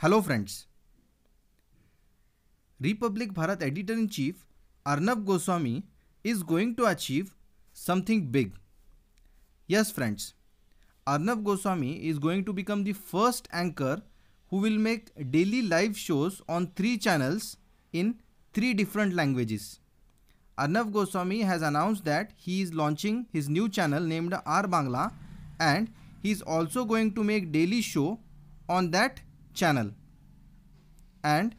Hello friends. Republic Bharat Editor-in-Chief Arnav Goswami is going to achieve something big. Yes, friends. Arnav Goswami is going to become the first anchor who will make daily live shows on three channels in three different languages. Arnav Goswami has announced that he is launching his new channel named R Bangla and he is also going to make daily show on that channel and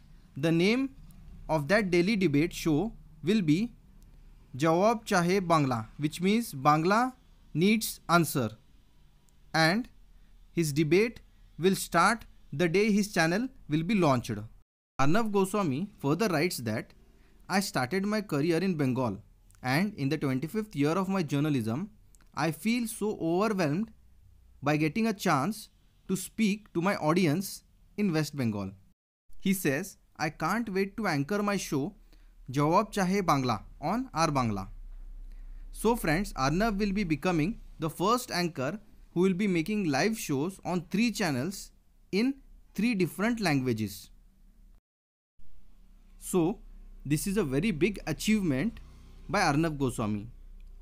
the name of that daily debate show will be Jawab Chahe Bangla which means Bangla needs answer and his debate will start the day his channel will be launched. Arnav Goswami further writes that I started my career in Bengal and in the 25th year of my journalism I feel so overwhelmed by getting a chance to speak to my audience in West Bengal. He says, I can't wait to anchor my show Jawab Chahe Bangla on Ar Bangla. So friends, Arnav will be becoming the first anchor who will be making live shows on three channels in three different languages. So, this is a very big achievement by Arnav Goswami.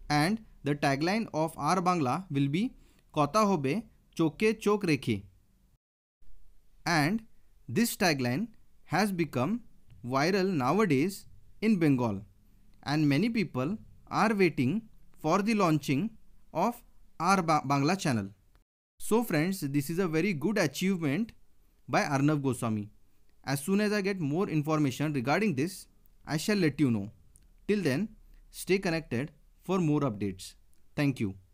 And the tagline of Ar Bangla will be Kota Hobe Choke Chok Rekhe and this tagline has become viral nowadays in Bengal and many people are waiting for the launching of our ba Bangla channel. So friends, this is a very good achievement by Arnav Goswami. As soon as I get more information regarding this, I shall let you know. Till then, stay connected for more updates. Thank you.